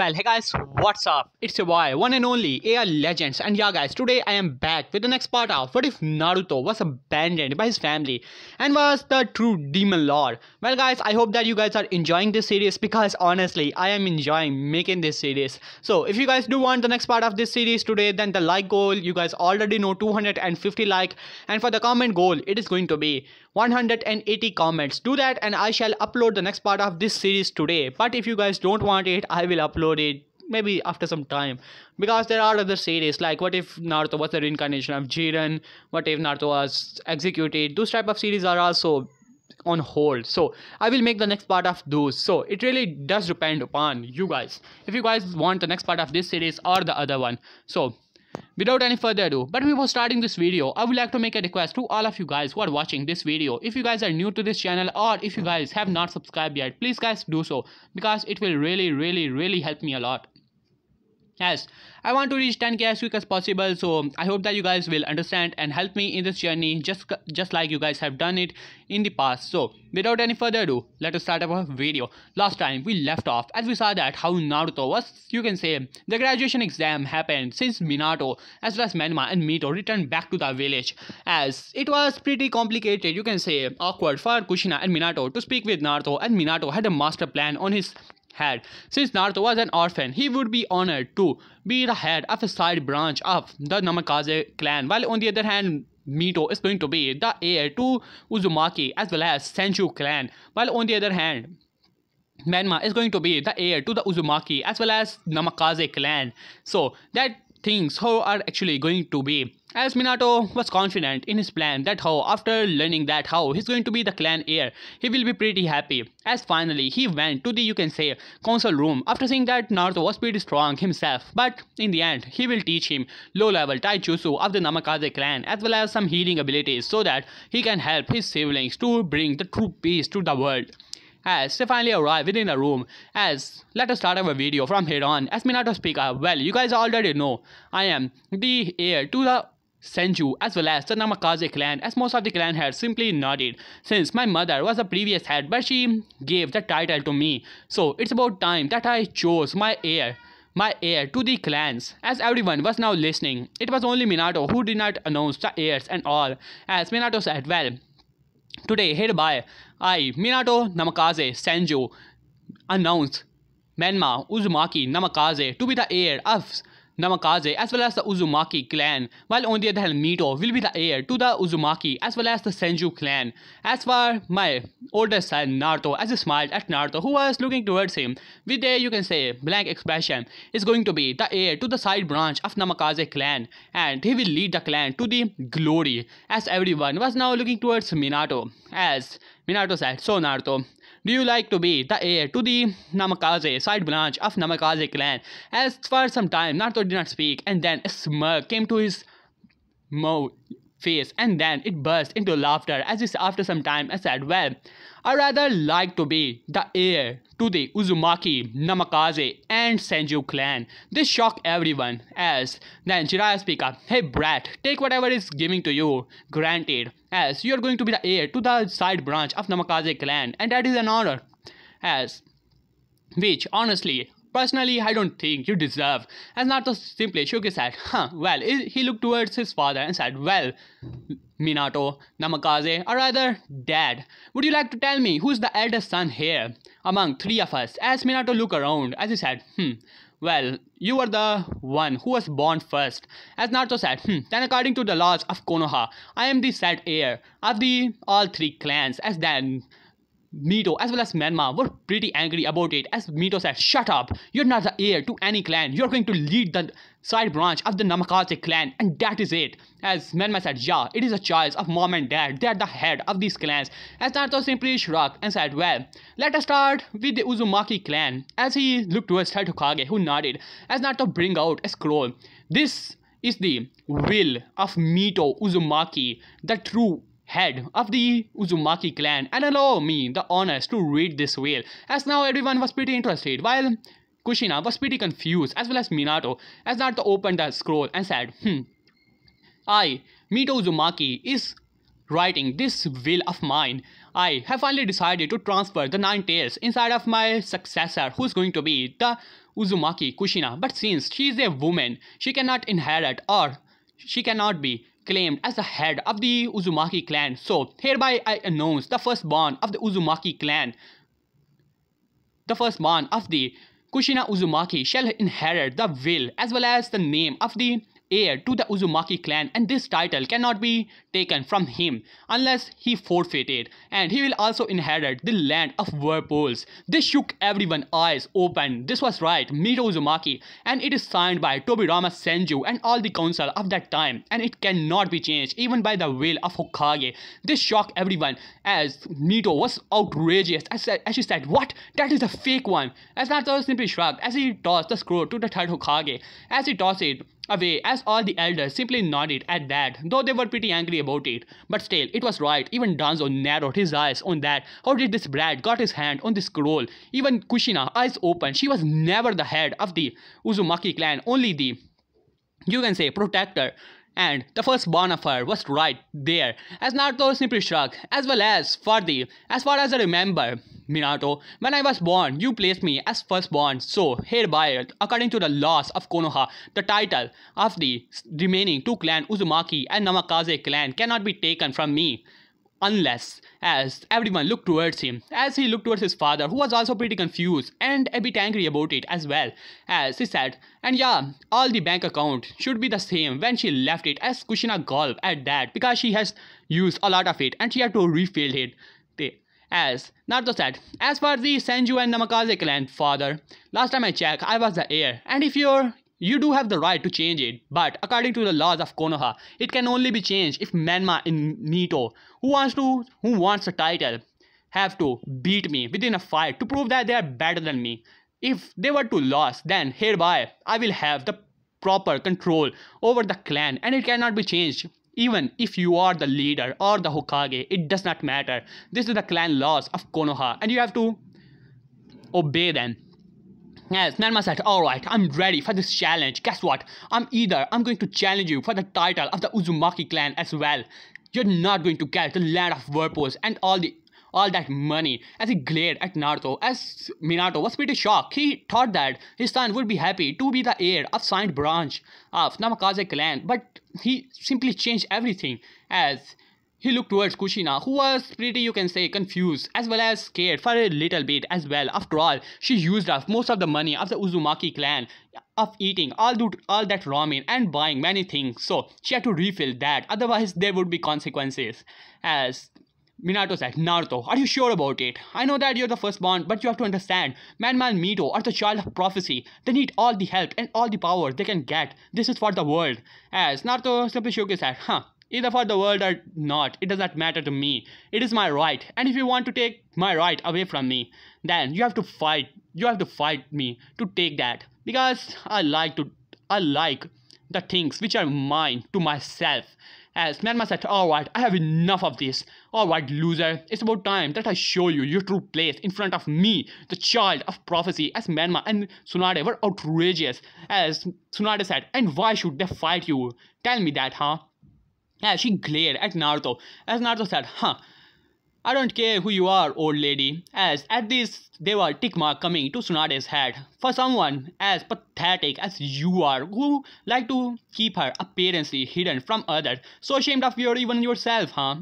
well hey guys what's up it's your boy one and only AI legends and yeah guys today I am back with the next part of what if Naruto was abandoned by his family and was the true demon lord well guys I hope that you guys are enjoying this series because honestly I am enjoying making this series so if you guys do want the next part of this series today then the like goal you guys already know 250 like and for the comment goal it is going to be 180 comments do that and I shall upload the next part of this series today but if you guys don't want it I will upload it maybe after some time because there are other series like what if naruto was the reincarnation of jiren what if naruto was executed those type of series are also on hold so i will make the next part of those so it really does depend upon you guys if you guys want the next part of this series or the other one so Without any further ado, but before starting this video, I would like to make a request to all of you guys who are watching this video. If you guys are new to this channel or if you guys have not subscribed yet, please guys do so because it will really really really help me a lot. Yes, I want to reach 10k as quick as possible. So I hope that you guys will understand and help me in this journey, just just like you guys have done it in the past. So without any further ado, let us start our video. Last time we left off as we saw that how Naruto was, you can say, the graduation exam happened since Minato as well as Menma and Mito returned back to the village. As it was pretty complicated, you can say, awkward for Kushina and Minato to speak with Naruto, and Minato had a master plan on his head. Since Naruto was an orphan, he would be honored to be the head of a side branch of the Namakaze clan, while on the other hand, Mito is going to be the heir to Uzumaki as well as Senju clan, while on the other hand, Manma is going to be the heir to the Uzumaki as well as Namakaze clan. So that things how are actually going to be as Minato was confident in his plan that how after learning that how he's going to be the clan heir, he will be pretty happy. As finally he went to the you can say council room after seeing that Naruto was pretty strong himself. But in the end he will teach him low level Taichutsu of the Namakaze clan as well as some healing abilities so that he can help his siblings to bring the true peace to the world as they finally arrive within the room as let us start our video from here on as Minato speak up well you guys already know I am the heir to the Senju as well as the Namakaze clan as most of the clan had simply nodded since my mother was the previous head but she gave the title to me. So it's about time that I chose my heir my heir to the clans. As everyone was now listening, it was only Minato who did not announce the heirs and all. As Minato said, well, today hereby I, Minato Namakaze Senju, announce Menma Uzumaki Namakaze to be the heir of Namakaze as well as the Uzumaki clan, while on the other hand Mito will be the heir to the Uzumaki as well as the Senju clan. As for my older son Naruto, as he smiled at Naruto who was looking towards him with a you can say blank expression, is going to be the heir to the side branch of Namakaze clan and he will lead the clan to the glory as everyone was now looking towards Minato as Minato said, so Naruto, do you like to be the heir to the Namakaze side branch of Namakaze clan? As for some time, Naruto did not speak, and then a smirk came to his mouth face and then it burst into laughter as if after some time I said, well, I rather like to be the heir to the Uzumaki, Namakaze and Senju clan. This shocked everyone as then Jiraiya speak up, hey brat, take whatever is giving to you, granted as you are going to be the heir to the side branch of Namakaze clan, and that is an honor, as which honestly Personally, I don't think you deserve. As Naruto simply shook his head. Huh, well, he looked towards his father and said, Well, Minato, Namakaze, or rather, Dad, would you like to tell me who's the eldest son here among three of us? As Minato looked around, as he said, Hmm, well, you were the one who was born first. As Naruto said, hmm, then according to the laws of Konoha, I am the said heir of the all three clans. As then, Mito as well as Manma were pretty angry about it as Mito said, Shut up, you're not the heir to any clan, you're going to lead the side branch of the Namakaze clan and that is it. As Manma said, yeah, it is a choice of mom and dad, they're the head of these clans. As Naruto simply shrugged and said, well, let us start with the Uzumaki clan. As he looked towards Taitokage who nodded, as Naruto bring out a scroll. This is the will of Mito Uzumaki, the true head of the Uzumaki clan and allow me the honors to read this will. as now everyone was pretty interested while Kushina was pretty confused as well as Minato as Naruto opened the scroll and said, hmm, I, Mito Uzumaki, is writing this will of mine. I have finally decided to transfer the nine tails inside of my successor who's going to be the Uzumaki Kushina but since she is a woman, she cannot inherit or she cannot be claimed as the head of the Uzumaki clan. So hereby I announce the firstborn of the Uzumaki clan. The firstborn of the Kushina Uzumaki shall inherit the will as well as the name of the heir to the Uzumaki clan and this title cannot be taken from him unless he forfeited and he will also inherit the land of whirlpools. This shook everyone's eyes open. This was right, Mito Uzumaki and it is signed by Tobirama Senju and all the council of that time and it cannot be changed even by the will of Hokage. This shocked everyone as Mito was outrageous as, as she said, what? That is a fake one. As Naruto simply shrugged as he tossed the scroll to the third Hokage. As he tossed it, away as all the elders simply nodded at that, though they were pretty angry about it. But still, it was right. Even Danzo narrowed his eyes on that. How did this brat got his hand on the scroll? Even Kushina, eyes open, she was never the head of the Uzumaki clan, only the, you can say, protector and the first born of her was right there, as Naruto simply shrugged, as well as for the, as far as I remember, Minato, when I was born, you placed me as firstborn, so hereby, according to the laws of Konoha, the title of the remaining two clan Uzumaki and Namakaze clan cannot be taken from me unless as everyone looked towards him as he looked towards his father who was also pretty confused and a bit angry about it as well as he said and yeah all the bank account should be the same when she left it as kushina gulp at that because she has used a lot of it and she had to refill it as Naruto said, as for the Senju and Namakaze clan father, last time I checked, I was the heir, and if you're you do have the right to change it, but according to the laws of Konoha, it can only be changed if Manma in Nito, who wants to who wants the title, have to beat me within a fight to prove that they are better than me. If they were to lose, then hereby I will have the proper control over the clan and it cannot be changed. Even if you are the leader or the Hokage, it does not matter. This is the clan laws of Konoha and you have to obey them. Yes, Nanma said, alright, I'm ready for this challenge. Guess what? I'm either, I'm going to challenge you for the title of the Uzumaki clan as well. You're not going to get the land of whirlpools and all the all that money as he glared at Naruto as Minato was pretty shocked. He thought that his son would be happy to be the heir of signed branch of Namakaze clan, but he simply changed everything as he looked towards Kushina, who was pretty, you can say, confused as well as scared for a little bit as well. After all, she used up most of the money of the Uzumaki clan of eating all, the, all that ramen and buying many things. So she had to refill that, otherwise there would be consequences. As Minato said, Naruto, are you sure about it? I know that you're the firstborn, but you have to understand. Manman and Mito are the child of prophecy. They need all the help and all the power they can get. This is for the world. As Naruto simply shook his head, huh, either for the world or not. It does not matter to me. It is my right. And if you want to take my right away from me, then you have to fight. You have to fight me to take that. Because I like to I like the things which are mine to myself. As Manma said, Alright, I have enough of this. Alright, loser, it's about time that I show you your true place in front of me, the child of prophecy. As Manma and Sunade were outrageous. As Sunade said, And why should they fight you? Tell me that, huh? Yeah, she glared at Naruto, as Naruto said, Huh, I don't care who you are, old lady. As at this, there were tick mark coming to Tsunade's head. For someone as pathetic as you are, who like to keep her appearance hidden from others, so ashamed of your even yourself, huh?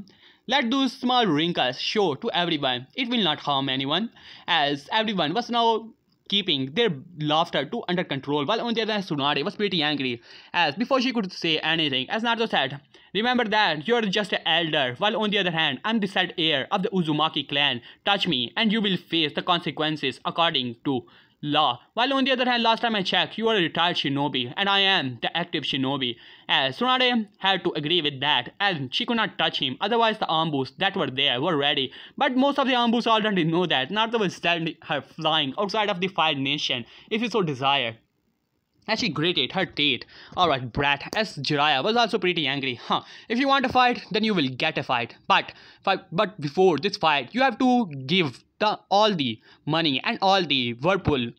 Let those small wrinkles show to everyone. It will not harm anyone, as everyone was now keeping their laughter too under control, while on the other hand, Tsunade was pretty angry, as before she could say anything, as Naruto said, Remember that, you're just an elder, while on the other hand, I'm the sad heir of the Uzumaki clan, touch me, and you will face the consequences according to Law. While on the other hand, last time I checked, you are a retired shinobi, and I am the active shinobi. As Tsunade had to agree with that, as she could not touch him, otherwise the ambus that were there were ready. But most of the ambus already know that Naruto will send her flying outside of the Fire Nation, if you so desire. As she gritted her teeth. Alright, brat. As Jiraiya was also pretty angry. Huh. If you want a fight, then you will get a fight. But, but before this fight, you have to give the, all the money and all the whirlpool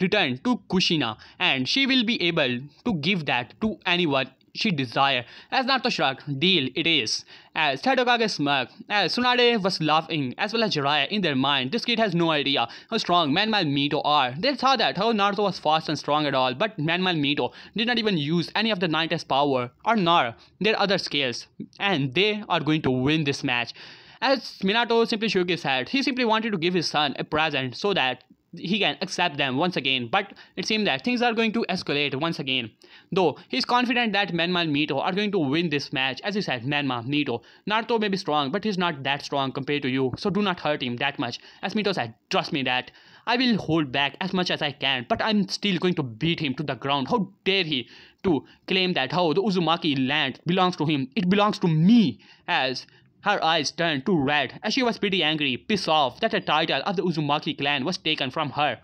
returned to Kushina and she will be able to give that to anyone she desire As Naruto Nartoshrag deal it is. As Tadokage smirked, as Sunade was laughing, as well as Jiraiya in their mind, this kid has no idea how strong Manmal Mito are. They saw that how Naruto was fast and strong at all, but Manmal Mito did not even use any of the ninjas' power or nor their other skills, and they are going to win this match. As Minato simply shook his head, he simply wanted to give his son a present so that he can accept them once again, but it seems that things are going to escalate once again. Though he's confident that Menma and Mito are going to win this match, as he said, Menma, Mito. Naruto may be strong, but he's not that strong compared to you, so do not hurt him that much. As Mito said, trust me that I will hold back as much as I can, but I'm still going to beat him to the ground. How dare he to claim that how the Uzumaki land belongs to him? It belongs to me, as her eyes turned to red as she was pretty angry, pissed off that the title of the Uzumaki clan was taken from her.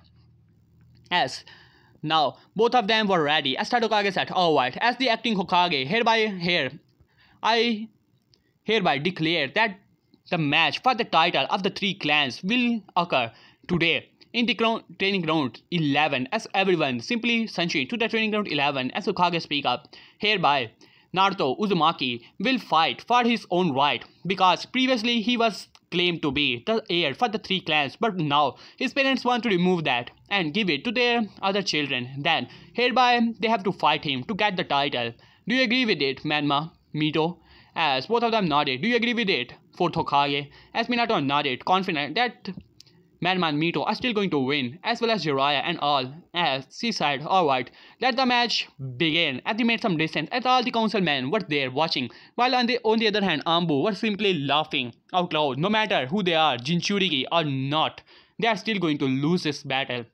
As now, both of them were ready, as Tatokage said, Alright, as the acting Hokage, hereby here, I hereby declare that the match for the title of the three clans will occur today in the training ground 11 as everyone simply Sunshine to the training ground 11 as Hokage speak up hereby Naruto Uzumaki will fight for his own right because previously he was claimed to be the heir for the three clans but now his parents want to remove that and give it to their other children then hereby they have to fight him to get the title do you agree with it manma mito as both of them nodded do you agree with it fourth hokage as minato nodded confident that Madman Mito are still going to win, as well as Jiraiya and all, as Seaside, alright. Let the match begin. As they made some distance, as all the councilmen were there watching, while on the, on the other hand, Ambu were simply laughing out loud, no matter who they are, Jinchuriki or not, they are still going to lose this battle.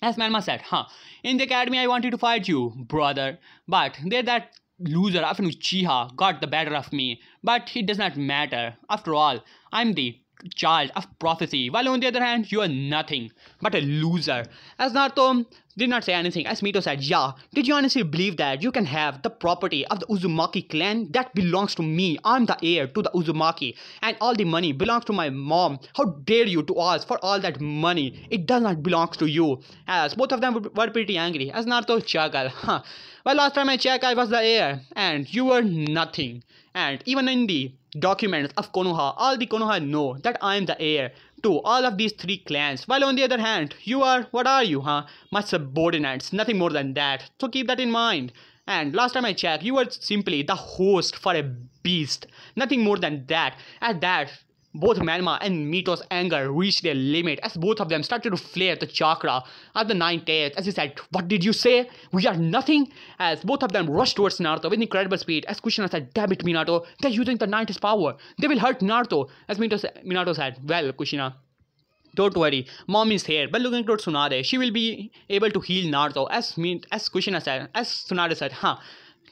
As Manma said, huh, in the academy I wanted to fight you, brother, but there that loser Afinu Chiha got the better of me, but it does not matter. After all, I'm the child of prophecy, while on the other hand, you are nothing but a loser. As Naruto did not say anything, as Mito said, Yeah, did you honestly believe that you can have the property of the Uzumaki clan? That belongs to me. I'm the heir to the Uzumaki, and all the money belongs to my mom. How dare you to ask for all that money? It does not belong to you. As both of them were pretty angry, as Naruto chuckled, Huh, well, last time I checked, I was the heir, and you were nothing. And even in the documents of Konoha, all the Konoha know that I am the heir to all of these three clans. While on the other hand, you are, what are you, huh? My subordinates, nothing more than that. So keep that in mind. And last time I checked, you were simply the host for a beast. Nothing more than that. At that, both Manma and Mito's anger reached their limit as both of them started to flare the chakra at the nine as he said, What did you say? We are nothing! As both of them rushed towards Naruto with incredible speed as Kushina said, Damn it, Minato, they're using the nineties power. They will hurt Naruto. As Mito sa- Minato said, Well, Kushina, don't worry, mom is here. But looking towards Tsunade, she will be able to heal Naruto. As, as Kushina said, as Tsunade said, Huh.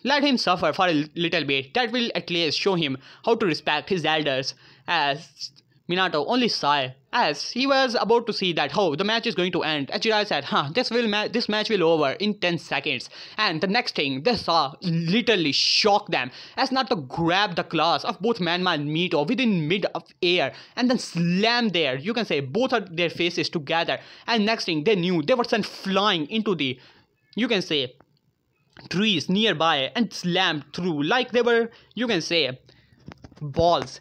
Let him suffer for a little bit, that will at least show him how to respect his elders. As Minato only sigh, as he was about to see that how oh, the match is going to end. Ajirai said, "Huh, this will ma- this match will over in 10 seconds." And the next thing they saw literally shocked them as Naruto grabbed the claws of both Manma and Mito within mid of air and then slammed there. You can say both of their faces together. And next thing they knew they were sent flying into the, you can say trees nearby and slammed through like they were, you can say, balls.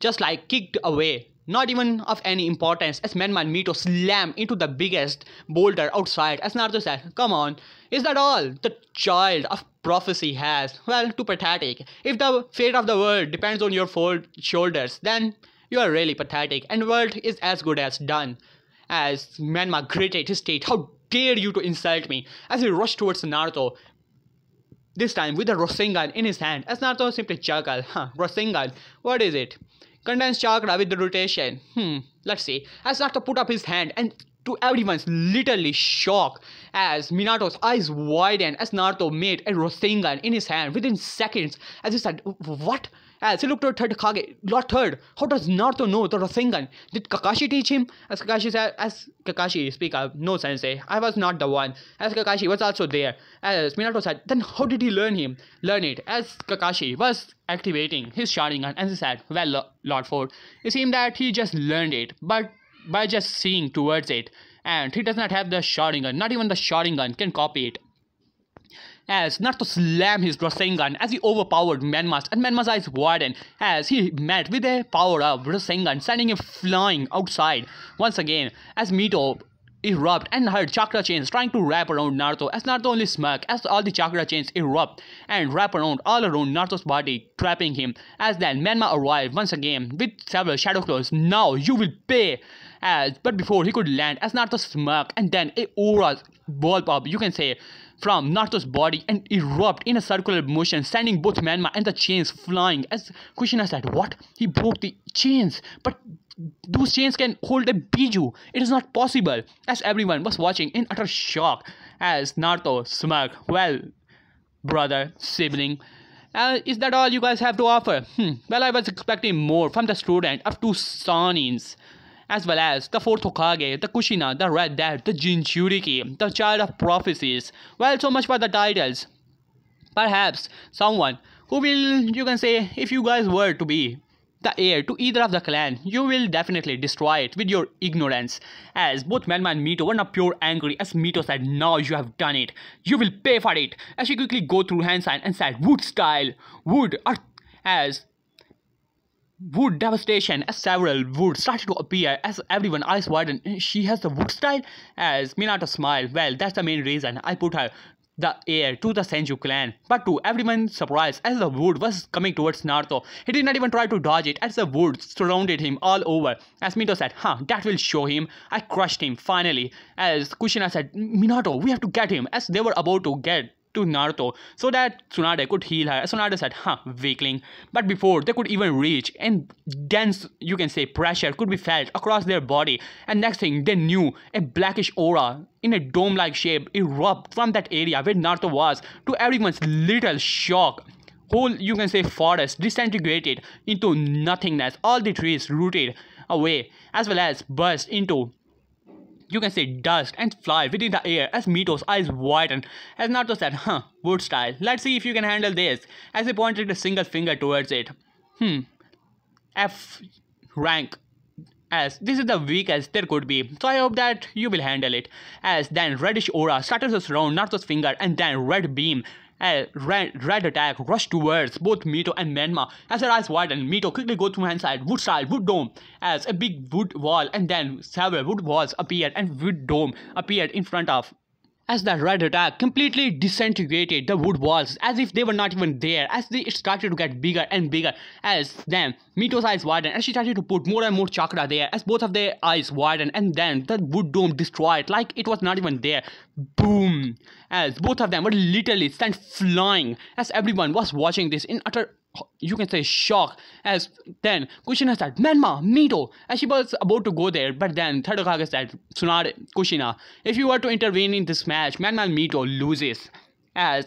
Just like kicked away, not even of any importance, as Manman Mito slammed into the biggest boulder outside. As Naruto said, Come on, is that all the child of prophecy has? Well, too pathetic. If the fate of the world depends on your fold shoulders, then you are really pathetic, and world is as good as done. As Manma gritted his teeth, How dare you to insult me? As he rushed towards Naruto, this time with a Rasengan in his hand, as Naruto simply chuckled. Huh, Rasengan, what is it? Condensed chakra with the rotation. Hmm, let's see. As Naruto put up his hand and to everyone's literally shock as Minato's eyes widened as Naruto made a Rasengan in his hand within seconds as he said, what? As he looked at Kage, Lord Third, how does Naruto know the Rasengan? Did Kakashi teach him? As Kakashi said, as Kakashi speak up, no sensei, I was not the one. As Kakashi was also there. As Minato said, then how did he learn him? Learn it. As Kakashi was activating his Sharingan and he said, well, Lord Ford, it seemed that he just learned it, but by just seeing towards it. And he does not have the Sharingan, not even the Sharingan can copy it as Naruto slammed his Rasengan as he overpowered Menma's and Menma's eyes warden as he met with a power of Rasengan sending him flying outside once again as Mito erupt and her chakra chains trying to wrap around Naruto as Naruto only smirked as all the chakra chains erupt and wrap around all around Naruto's body trapping him as then Menma arrived once again with several shadow clones now you will pay as but before he could land as Naruto smirked and then a aura bulb up you can say from Naruto's body and erupted in a circular motion, sending both Manma and the chains flying. As Kushina said, what? He broke the chains, but those chains can hold a Biju. It is not possible. As everyone was watching in utter shock as Naruto smirked, well, brother, sibling, uh, is that all you guys have to offer? Hmm. Well, I was expecting more from the student of two Sonins as well as the fourth Hokage, the Kushina, the Red Death, the Jinchuriki, the Child of Prophecies. Well, so much for the titles. Perhaps someone who will, you can say, if you guys were to be the heir to either of the clan, you will definitely destroy it with your ignorance. As both Melma and Mito were not pure angry as Mito said, now you have done it. You will pay for it. As she quickly go through hand sign and said, wood style, wood, art." as wood devastation as several woods started to appear as everyone eyes widened. She has the wood style as Minato smiled. Well, that's the main reason I put her the heir to the Senju clan. But to everyone's surprise, as the wood was coming towards Naruto, he did not even try to dodge it as the wood surrounded him all over. As Minato said, huh, that will show him. I crushed him, finally. As Kushina said, Minato, we have to get him. As they were about to get to Naruto so that Tsunade could heal her. Tsunade said, huh, weakling. But before they could even reach, and dense, you can say, pressure could be felt across their body. And next thing they knew, a blackish aura in a dome like shape erupted from that area where Naruto was to everyone's little shock whole you can say forest disintegrated into nothingness all the trees rooted away as well as burst into you can see dust and fly within the air as Mito's eyes widen. As Naruto said, huh, wood style. Let's see if you can handle this. As he pointed a single finger towards it. Hmm. F rank as this is the weakest there could be, so I hope that you will handle it. As then reddish aura started to surround Naruto's finger and then red beam a red, red attack rushed towards both Mito and Menma. As their eyes widen, Mito quickly goes to one side, wood side, wood dome, as a big wood wall and then several wood walls appeared and wood dome appeared in front of as the red attack completely disintegrated the wood walls as if they were not even there as they started to get bigger and bigger as them Mito's eyes widened and she started to put more and more chakra there as both of their eyes widened and then the wood dome destroyed like it was not even there boom as both of them were literally sent flying as everyone was watching this in utter you can say shock as then Kushina said Menma Mito and she was about to go there but then Tadokage said Tsunade Kushina if you were to intervene in this match Menma Mito loses as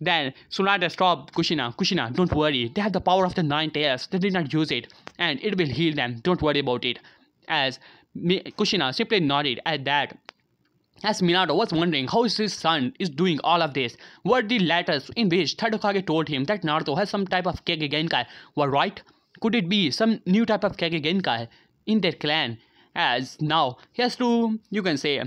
then Tsunade stopped Kushina Kushina don't worry they have the power of the nine tails they did not use it and it will heal them don't worry about it as Kushina simply nodded at that as Minato was wondering how his son is doing all of this, were the letters in which Tadokage told him that Naruto has some type of Kage Genkai were right? Could it be some new type of Kage Genkai in their clan? As now he has to, you can say,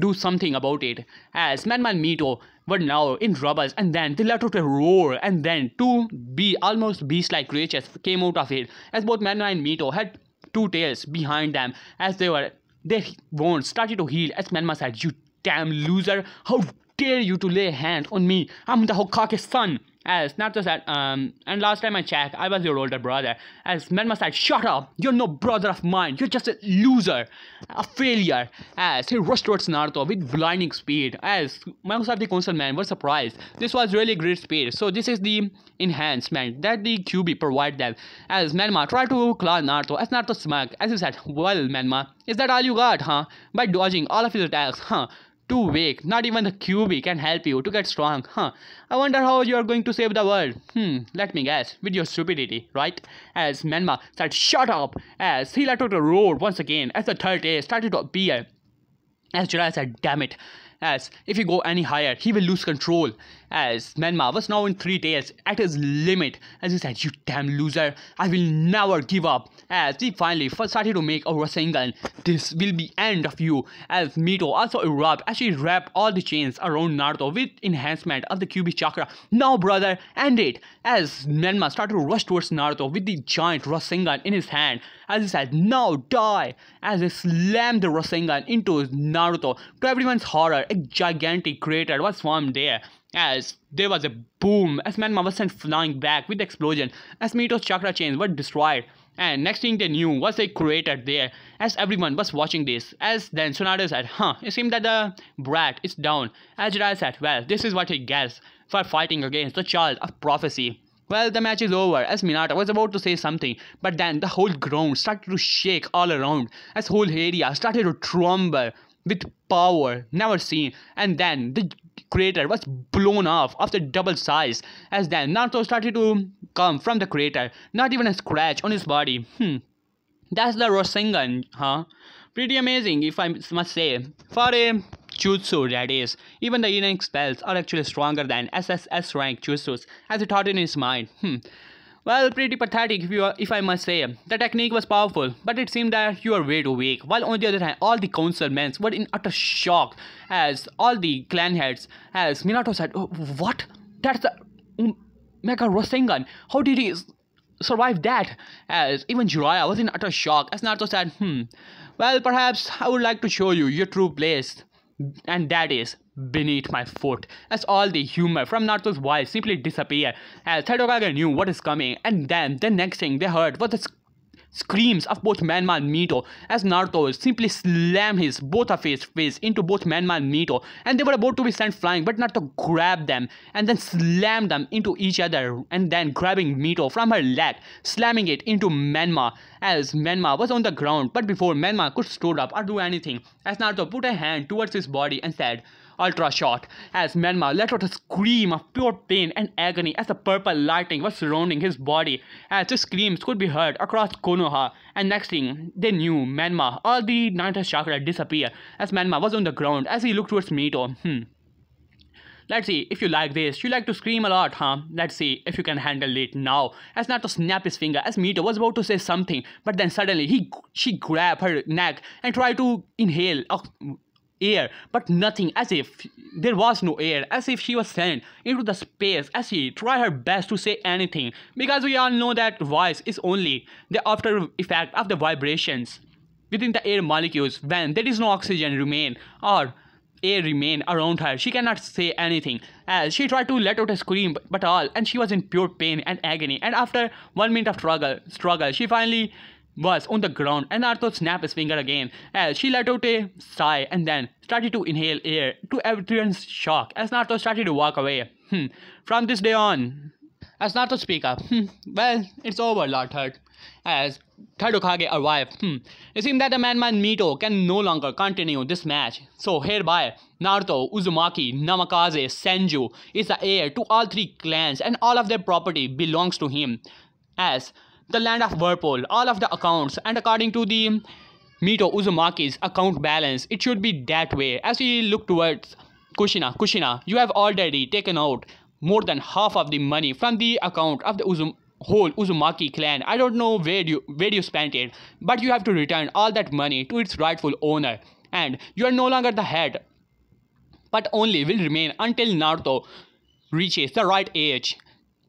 do something about it. As Manman Mito were now in rubbers and then they let out a roar and then two be almost beast-like creatures came out of it as both Manman and Mito had two tails behind them as they were they won't start started to heal as Manma said, You damn loser, how dare you to lay hands on me? I'm the Hokage's son. As Naruto said, um, and last time I checked, I was your older brother. As Menma said, shut up, you're no brother of mine, you're just a loser, a failure. As he rushed towards Naruto with blinding speed, as most of the council men were surprised. This was really great speed, so this is the enhancement that the QB provided them. As Menma tried to claw Naruto, as Naruto smiled, as he said, well Menma, is that all you got, huh? By dodging all of his attacks, huh? too weak. Not even the QB can help you to get strong, huh? I wonder how you are going to save the world. Hmm, let me guess. With your stupidity, right? As Menma said, shut up! As Hila took the road once again, as the third day started to appear. As Jiraiya said, damn it as if he go any higher, he will lose control. As Menma was now in three tails at his limit, as he said, "You damn loser! I will never give up." As he finally started to make a Rasengan, "This will be end of you." As Mito also erupt as she wrapped all the chains around Naruto with enhancement of the Kyubi chakra. Now, brother, end it! As Menma started to rush towards Naruto with the giant Rasengan in his hand, as he said, Now die! As he slammed the Rasengan into Naruto. To everyone's horror, a gigantic crater was formed there as there was a boom as Manma was sent flying back with the explosion as Mito's chakra chains were destroyed. And next thing they knew was a crater there as everyone was watching this. As then Sonata said, huh, it seems that the brat is down. As Jiraiya said, well, this is what he gets for fighting against the child of prophecy. Well, the match is over as Minata was about to say something, but then the whole ground started to shake all around as whole area started to tremble with power never seen and then the crater was blown off of the double size as then Naruto started to come from the crater, not even a scratch on his body. Hmm. That's the Rasengan, huh? Pretty amazing if I must say. For a Jutsu that is. Even the unique spells are actually stronger than SSS rank Jutsus, as he thought in his mind. Hmm. Well, pretty pathetic if, you are, if, I must say. The technique was powerful, but it seemed that you were way too weak. While on the other hand, all the council men were in utter shock as all the clan heads, as Minato said, oh, What? That's the um, Mega Rasengan. How did he survive that? As even Jiraiya was in utter shock as Naruto said, Hmm, well, perhaps I would like to show you your true place and that is beneath my foot as all the humor from Naruto's voice simply disappeared as Tadokage knew what is coming and then the next thing they heard was a screams of both Manma and Mito as Naruto simply slammed his both of his face into both Manma and Mito and they were about to be sent flying but Naruto grabbed them and then slammed them into each other and then grabbing Mito from her leg slamming it into Manma as Manma was on the ground but before Manma could stood up or do anything as Naruto put a hand towards his body and said ultra shot as Menma let out a scream of pure pain and agony as the purple lighting was surrounding his body as the screams could be heard across Konoha and next thing they knew Menma all the ninth chakra disappeared as Menma was on the ground as he looked towards Mito. Hmm. Let's see if you like this. You like to scream a lot, huh? Let's see if you can handle it now. As Naruto snapped his finger as Mito was about to say something, but then suddenly he she grabbed her neck and tried to inhale air, but nothing, as if there was no air, as if she was sent into the space, as she tried her best to say anything, because we all know that voice is only the after effect of the vibrations within the air molecules when there is no oxygen remain or air remain around her she cannot say anything as uh, she tried to let out a scream but all and she was in pure pain and agony and after one minute of struggle struggle she finally was on the ground and Arthur snapped his finger again as she let out a sigh and then started to inhale air to everyone's shock as Naruto started to walk away. Hmm. From this day on, as Naruto speak up, hmm. well, it's over, Lord Third. As Thadukage arrived, hmm. it seemed that the man-man Mito can no longer continue this match. So hereby, Naruto, Uzumaki, Namakaze, Senju is the heir to all three clans and all of their property belongs to him. As the land of Whirlpool, all of the accounts, and according to the Mito Uzumaki's account balance, it should be that way. As we look towards Kushina, Kushina, you have already taken out more than half of the money from the account of the Uzum whole Uzumaki clan. I don't know where you where you spent it, but you have to return all that money to its rightful owner. And you are no longer the head, but only will remain until Naruto reaches the right age.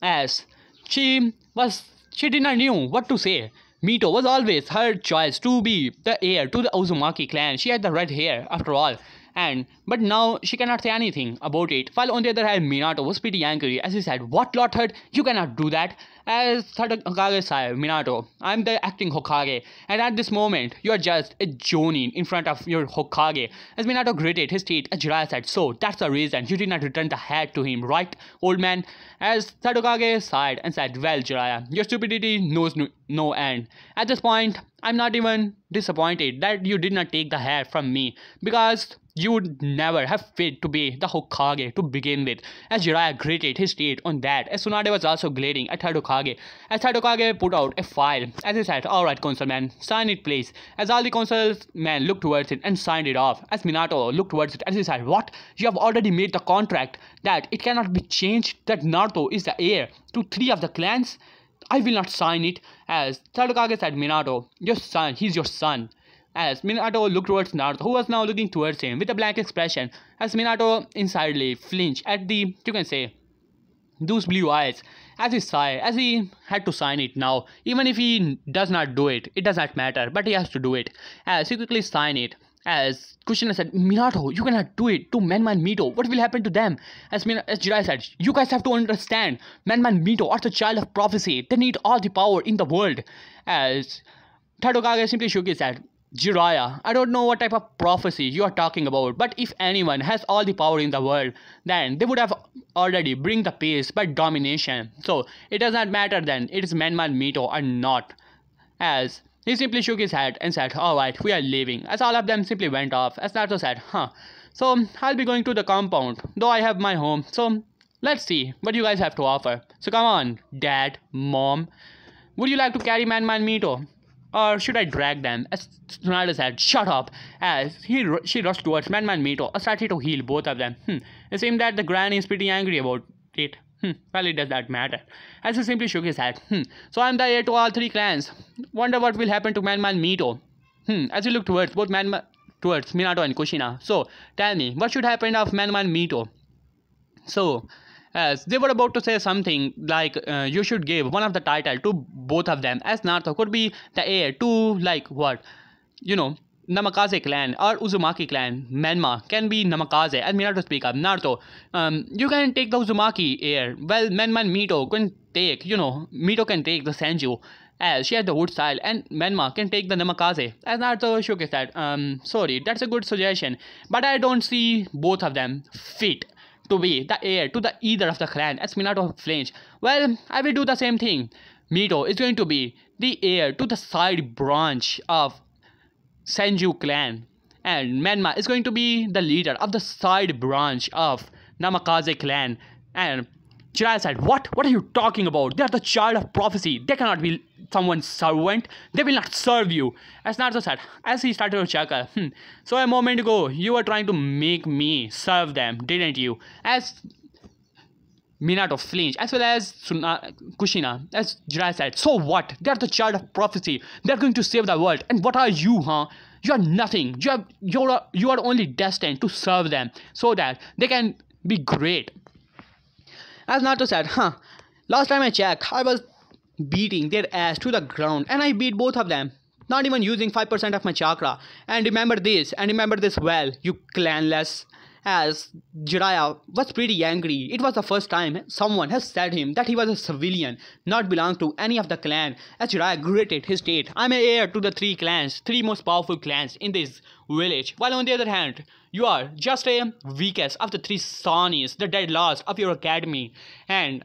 As she was she did not know what to say. Mito was always her choice to be the heir to the Uzumaki clan. She had the red hair, after all and but now she cannot say anything about it while on the other hand minato was pretty angry as he said what lot hurt you cannot do that as third hokage minato i'm the acting hokage and at this moment you're just a jonin in front of your hokage as minato gritted his teeth as jiraiya said so that's the reason you did not return the hat to him right old man as third hokage sighed and said well jiraiya your stupidity knows no, no end at this point i'm not even disappointed that you did not take the hat from me because you would never have fit to be the Hokage to begin with. As Jiraiya greeted his teeth on that, as Tsunade was also glaring at Hokage. As Hokage put out a file, as he said, Alright, councilman, sign it please. As all the councilmen looked towards it and signed it off, as Minato looked towards it and he said, What? You have already made the contract that it cannot be changed, that Naruto is the heir to three of the clans? I will not sign it as Hokage said Minato, your son, he's your son as Minato looked towards Naruto, who was now looking towards him with a blank expression, as Minato insidely flinched at the, you can say, those blue eyes, as he sighed, as he had to sign it now. Even if he does not do it, it does not matter, but he has to do it, as he quickly signed it. As Kushina said, Minato, you cannot do it to Manman Mito. What will happen to them? As, Min- as Jirai said, you guys have to understand, Manman Mito are the child of prophecy. They need all the power in the world. As Tadokage simply shook his head. Jiraiya, I don't know what type of prophecy you are talking about, but if anyone has all the power in the world, then they would have already bring the peace by domination. So it does not matter then it is Manman Mito or not. As he simply shook his head and said, Alright, we are leaving. As all of them simply went off, as Naruto said, Huh. So I'll be going to the compound, though I have my home, so let's see what you guys have to offer. So come on, Dad, Mom. Would you like to carry Manman Mito? Or should I drag them? As Ronaldo said, shut up! As he she rushed towards Madman Mito and started to heal both of them. Hmm. It seemed that the granny is pretty angry about it. Hmm. Well, it does not matter. As he simply shook his head. Hmm. So I'm the heir to all three clans. Wonder what will happen to Madman Mito. Hmm. As he looked towards both Madman towards Minato and Kushina. So tell me, what should happen of Madman Mito? So as they were about to say something like uh, you should give one of the title to both of them as Naruto could be the heir to like what you know Namakaze clan or Uzumaki clan Menma can be Namakaze and Minato speak up Naruto um, you can take the Uzumaki heir well Menma and Mito can take you know Mito can take the Senju as she has the wood style and Menma can take the Namakaze as Naruto showcased that um sorry that's a good suggestion but I don't see both of them fit to be the heir to the either of the clan as Minato flinched. Well, I will do the same thing. Mito is going to be the heir to the side branch of Senju clan. And Menma is going to be the leader of the side branch of Namakaze clan. And Jael said, What? What are you talking about? They are the child of prophecy. They cannot be someone's servant. They will not serve you. As Naruto said, as he started to chuckle, hmm, so a moment ago, you were trying to make me serve them, didn't you? As Minato flinched, as well as Suna, Kushina, as Jiraiya said, so what? They are the child of prophecy. They are going to save the world. And what are you, huh? You are nothing. You are, you are, you are only destined to serve them so that they can be great. As Naruto said, huh, last time I checked, I was beating their ass to the ground and I beat both of them. Not even using 5% of my chakra. And remember this, and remember this well, you clanless as Jiraiya was pretty angry. It was the first time someone has said him that he was a civilian, not belong to any of the clan. As Jiraiya gritted his teeth, I'm an heir to the three clans, three most powerful clans in this village. While on the other hand, you are just a weakest of the three Sonies, the dead last of your academy. And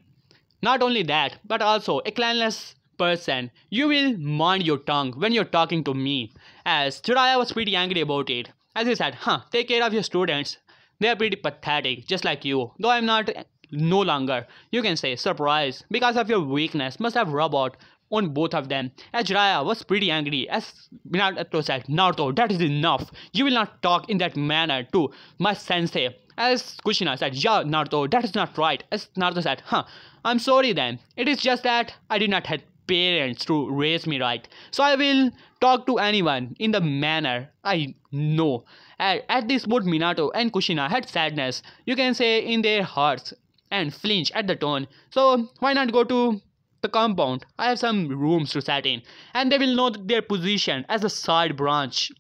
not only that, but also a clanless person. You will mind your tongue when you're talking to me. As Jiraiya was pretty angry about it. As he said, huh, take care of your students. They are pretty pathetic, just like you. Though I'm not no longer, you can say, surprised because of your weakness. Must have robot on both of them. Ajraya was pretty angry as Minato said, Naruto, that is enough. You will not talk in that manner to my sensei. As Kushina said, yeah, Naruto, that is not right. As Naruto said, huh, I'm sorry then. It is just that I did not have parents to raise me right. So I will talk to anyone in the manner I know. At, at this both Minato and Kushina had sadness, you can say, in their hearts and flinch at the tone. So why not go to the compound? I have some rooms to sat in. And they will know their position as a side branch.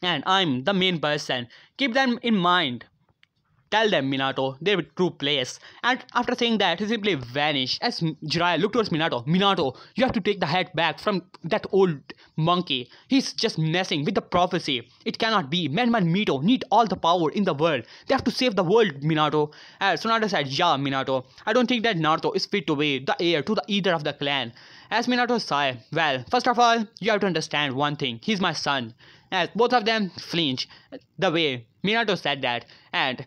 And I'm the main person. Keep them in mind. Tell them, Minato, their true place. And after saying that, he simply vanished. As Jiraiya looked towards Minato, Minato, you have to take the head back from that old monkey. He's just messing with the prophecy. It cannot be. Menman Mito need all the power in the world. They have to save the world, Minato. As Sonata said, yeah, Minato. I don't think that Naruto is fit to be the heir to the either of the clan. As Minato sighed, well, first of all, you have to understand one thing. He's my son. As both of them flinch the way Minato said that. And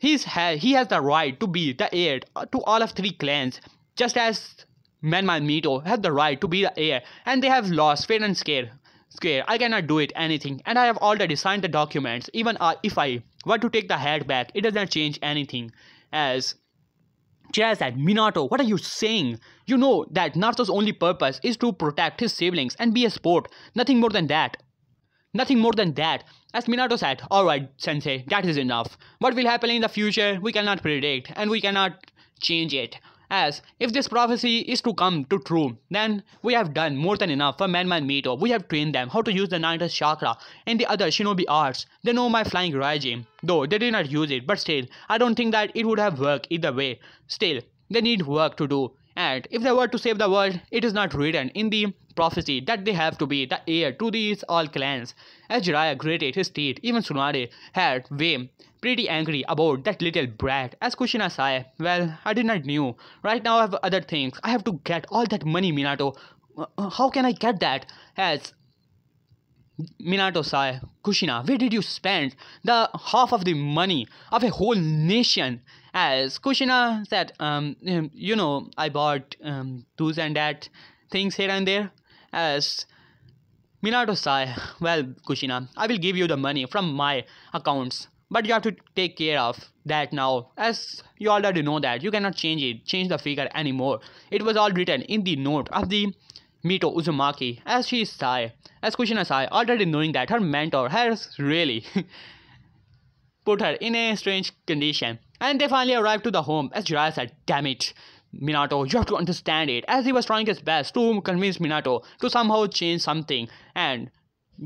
he's ha- he has the right to be the heir to all of three clans, just as Man Mito had the right to be the heir, and they have lost fair and scare. Scare! I cannot do it anything, and I have already signed the documents. Even uh, if I were to take the head back, it doesn't change anything. As Chaz said, Minato, what are you saying? You know that Naruto's only purpose is to protect his siblings and be a sport. Nothing more than that. Nothing more than that. As Minato said, alright, sensei, that is enough. What will happen in the future, we cannot predict and we cannot change it. As if this prophecy is to come to true, then we have done more than enough for Man Man Mito. We have trained them how to use the ninth Chakra and the other shinobi arts. They know my flying regime, though they did not use it, but still, I don't think that it would have worked either way. Still, they need work to do. And if they were to save the world, it is not written in the prophecy that they have to be the heir to these all clans. Azariah grated his teeth. Even Sunare had been pretty angry about that little brat. As Kushina sighed, well, I did not knew. Right now I have other things. I have to get all that money, Minato. Uh, uh, how can I get that? As Minato sighed, Kushina, where did you spend the half of the money of a whole nation? As Kushina said, um, you know, I bought um, those and that things here and there as Minato-sai, well, Kushina, I will give you the money from my accounts. But you have to take care of that now. As you already know that, you cannot change it, change the figure anymore. It was all written in the note of the Mito Uzumaki. As she is Sai, as Kushina Sai, already knowing that her mentor has really put her in a strange condition. And they finally arrive to the home as Jiraiya said, damn it. Minato, you have to understand it. As he was trying his best to convince Minato to somehow change something and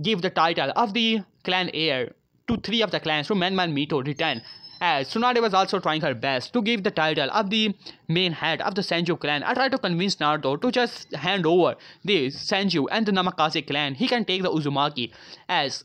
give the title of the clan heir to three of the clans to Manman Mito return. As Tsunade was also trying her best to give the title of the main head of the Sanju clan, I tried to convince Naruto to just hand over the Sanju and the Namakaze clan. He can take the Uzumaki as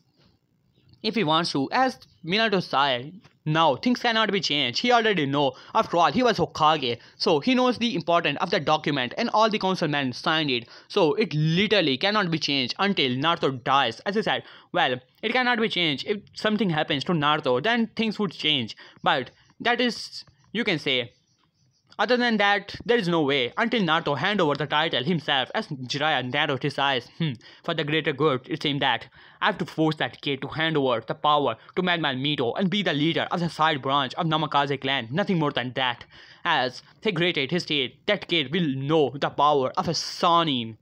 if he wants to. As Minato said, now things cannot be changed. He already know. After all, he was Hokage, so he knows the importance of the document, and all the councilmen signed it. So it literally cannot be changed until Naruto dies. As I said, well, it cannot be changed. If something happens to Naruto, then things would change. But that is, you can say, other than that, there is no way until Naruto hand over the title himself as Jiraiya narrowed his eyes. Hmm. For the greater good, it seemed that I have to force that kid to hand over the power to Madman Mito and be the leader of the side branch of Namakaze clan, nothing more than that. As they created his kid that kid will know the power of a Sanin.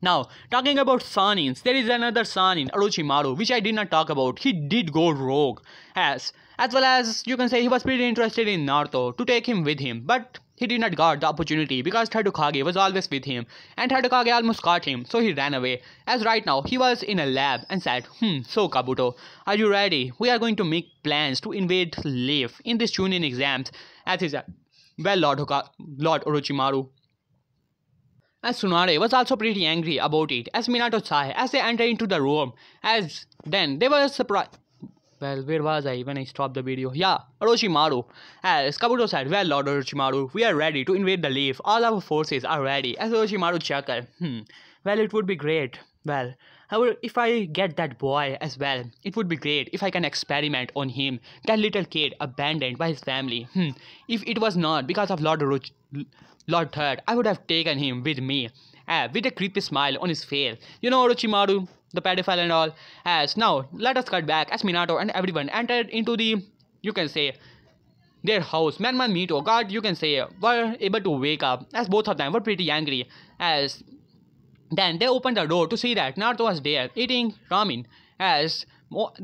Now, talking about Sanins, there is another Sanin, Orochimaru, which I did not talk about. He did go rogue, as as well as you can say he was pretty interested in Naruto to take him with him, but he did not guard the opportunity because Tadukage was always with him, and Tadukage almost caught him, so he ran away. As right now, he was in a lab and said, Hmm, so Kabuto, are you ready? We are going to make plans to invade Leaf in this Chunin exams, as he said. Well, Lord, Hoka- Lord Orochimaru, and Sunare was also pretty angry about it as Minato Sai as they entered into the room as then they were surprised well, where was I when I stopped the video? Yeah, Orochimaru. As Kabuto said, Well, Lord Orochimaru, we are ready to invade the leaf. All our forces are ready. As Orochimaru chuckled, Hmm, well, it would be great. Well, however, if I get that boy as well, it would be great if I can experiment on him. That little kid abandoned by his family. Hmm, if it was not because of Lord Oroch Lord Third, I would have taken him with me. Ah, with a creepy smile on his face. You know, Orochimaru, the pedophile and all as now let us cut back as minato and everyone entered into the you can say their house man man meet or oh god you can say were able to wake up as both of them were pretty angry as then they opened the door to see that naruto was there eating ramen as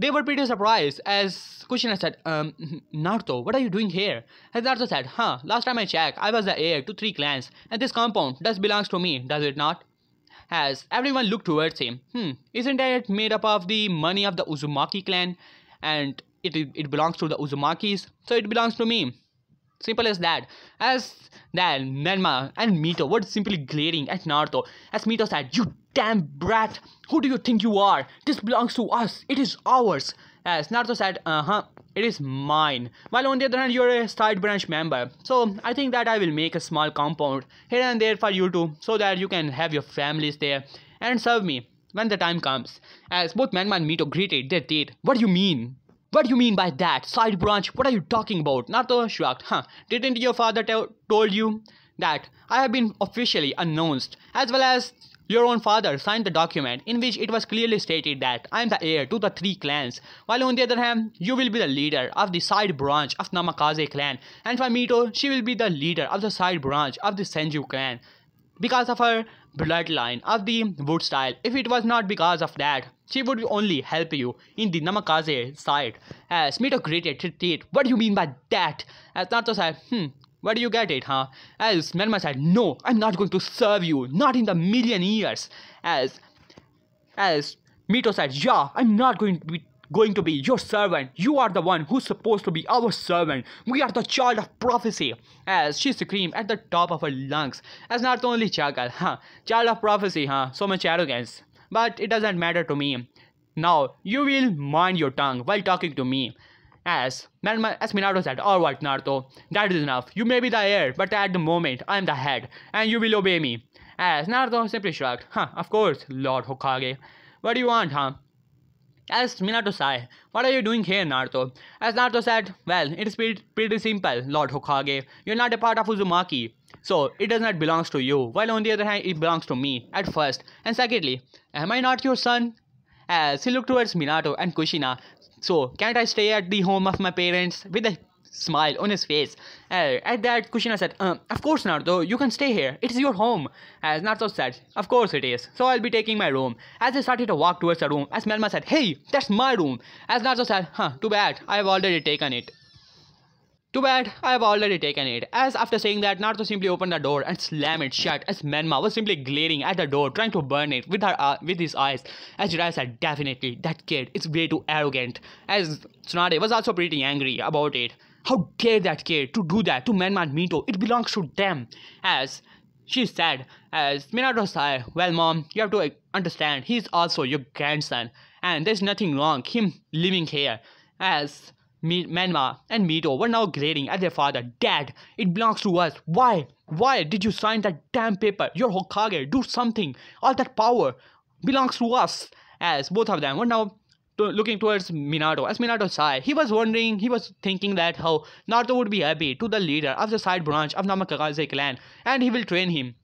they were pretty surprised as Kushina said, um, Naruto, what are you doing here? As Naruto said, huh, last time I checked, I was the heir to three clans, and this compound does belongs to me, does it not? as everyone looked towards him. Hmm, isn't it made up of the money of the Uzumaki clan and it, it belongs to the Uzumakis, so it belongs to me. Simple as that. As then Nenma and Mito were simply glaring at Naruto as Mito said, You damn brat! Who do you think you are? This belongs to us! It is ours! As Naruto said, Uh huh, it is mine. While on the other hand, you're a side branch member. So I think that I will make a small compound here and there for you two so that you can have your families there and serve me when the time comes. As both Manma and Mito greeted their date, what do you mean? What do you mean by that? Side branch? What are you talking about? Naruto shrugged. Huh, didn't your father told you that I have been officially announced as well as your own father signed the document in which it was clearly stated that I am the heir to the three clans, while on the other hand, you will be the leader of the side branch of Namakaze clan, and for Mito, she will be the leader of the side branch of the Senju clan. Because of her bloodline of the Wood style. If it was not because of that, she would only help you in the Namakaze side. As uh, Mito greeted it, what do you mean by that? Uh, as Naruto said, hmm, where do you get it, huh? As Menma said, no, I'm not going to serve you, not in the million years. As, as Mito said, yeah, I'm not going to be going to be your servant. You are the one who's supposed to be our servant. We are the child of prophecy. As she screamed at the top of her lungs. As not only Chagal, huh? Child of prophecy, huh? So much arrogance. But it doesn't matter to me. Now, you will mind your tongue while talking to me. As, as Minato said, Alright Naruto, that is enough. You may be the heir, but at the moment, I am the head, and you will obey me. As Naruto simply shrugged, Huh, of course, Lord Hokage. What do you want, huh? asked Minato Sai, What are you doing here, Naruto? As Naruto said, Well, it is pretty, pretty simple, Lord Hokage. You're not a part of Uzumaki, so it does not belong to you, while on the other hand, it belongs to me, at first. And secondly, am I not your son? As he looked towards Minato and Kushina, so can't I stay at the home of my parents with the smile on his face. Hey, uh, at that, Kushina said, um, Of course, Naruto, you can stay here. It's your home. As Naruto said, Of course it is. So I'll be taking my room. As they started to walk towards the room, as Melma said, Hey, that's my room. As Naruto said, Huh, too bad. I've already taken it. Too bad, I have already taken it. As after saying that, Naruto simply opened the door and slammed it shut as Menma was simply glaring at the door, trying to burn it with her uh, with his eyes. As Jiraiya said, definitely, that kid is way too arrogant. As Tsunade was also pretty angry about it. How dare that kid to do that to Manman Mito? It belongs to them. As she said, as Minato said, well, mom, you have to understand, he's also your grandson, and there's nothing wrong him living here. As Mi- Manma and Mito were now glaring at their father, Dad, it belongs to us. Why? Why did you sign that damn paper? Your Hokage, do something. All that power belongs to us. As both of them were now looking towards Minato. As Minato sighed, he was wondering, he was thinking that how Naruto would be happy to the leader of the side branch of Namakagase clan and he will train him.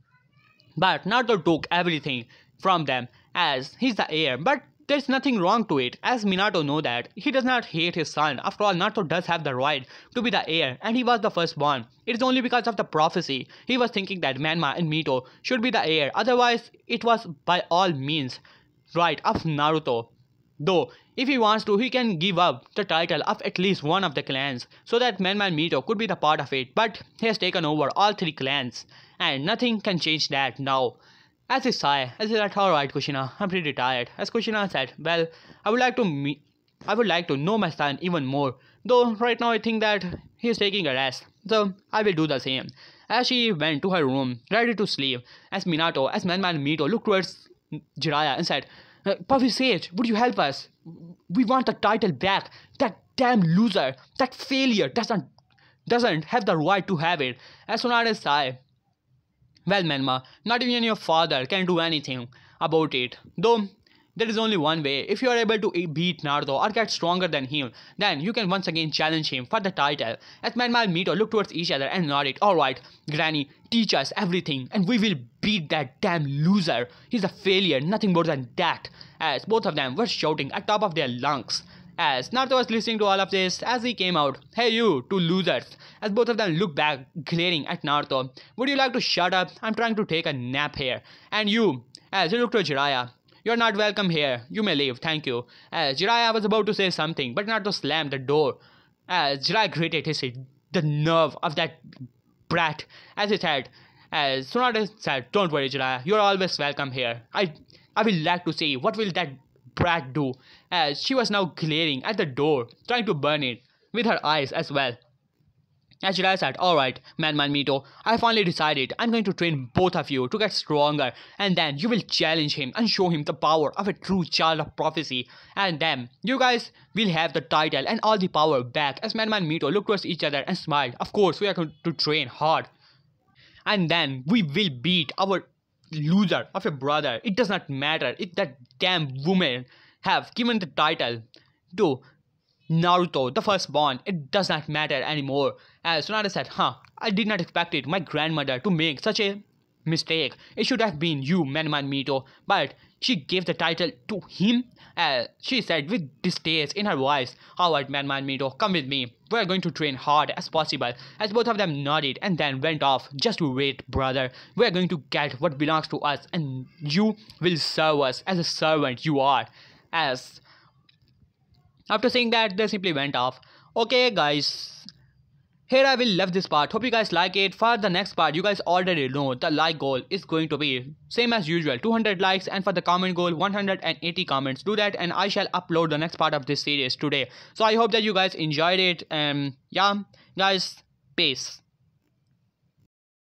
But Naruto took everything from them as he's the heir. But there's nothing wrong to it as Minato know that he does not hate his son. After all, Naruto does have the right to be the heir and he was the firstborn. It is only because of the prophecy he was thinking that Manma and Mito should be the heir. Otherwise, it was by all means right of Naruto. Though if he wants to, he can give up the title of at least one of the clans so that Menman Mito could be the part of it, but he has taken over all three clans and nothing can change that now. As he sighed, as he said, alright Kushina, I'm pretty tired. As Kushina said, well, I would like to me, I would like to know my son even more, though right now I think that he is taking a rest, so I will do the same. As she went to her room, ready to sleep, as Minato, as Man Mito looked towards Jiraiya and said, uh, Puffy Sage, would you help us? We want the title back. That damn loser, that failure doesn't doesn't have the right to have it. As as I Well, Menma, not even your father can do anything about it. Though there is only one way. If you are able to beat Naruto or get stronger than him, then you can once again challenge him for the title. As Madman and Mito look towards each other and nodded, Alright, Granny, teach us everything and we will beat that damn loser. He's a failure, nothing more than that. As both of them were shouting at top of their lungs. As Naruto was listening to all of this, as he came out, Hey you, two losers. As both of them looked back, glaring at Naruto. Would you like to shut up? I'm trying to take a nap here. And you, as he looked to Jiraiya, you're not welcome here. You may leave, thank you. As uh, Jiraiya was about to say something, but Naruto slammed the door. As uh, Jiraiya greeted his the nerve of that brat, as he said. As uh, Tsunade said, don't worry Jiraiya, you're always welcome here. I, I will like to see what will that brat do. As she was now glaring at the door, trying to burn it, with her eyes as well. As Jiraiya said, Alright, man, man, Mito, I finally decided I'm going to train both of you to get stronger, and then you will challenge him and show him the power of a true child of prophecy, and then you guys will have the title and all the power back. As man, man, Mito looked towards each other and smiled, Of course, we are going to train hard, and then we will beat our loser of a brother. It does not matter if that damn woman have given the title to Naruto, the firstborn. It does not matter anymore. As Sonata said, huh, I did not expect it, my grandmother, to make such a mistake. It should have been you, Manman Mito, but she gave the title to him. As she said with distaste in her voice, Howard, Manman Mito, come with me. We're going to train hard as possible. As both of them nodded and then went off. Just wait, brother. We're going to get what belongs to us and you will serve us as a servant you are. As after saying that, they simply went off. Okay, guys, here I will love this part. Hope you guys like it. For the next part, you guys already know the like goal is going to be same as usual 200 likes and for the comment goal 180 comments. Do that and I shall upload the next part of this series today. So I hope that you guys enjoyed it and yeah guys peace.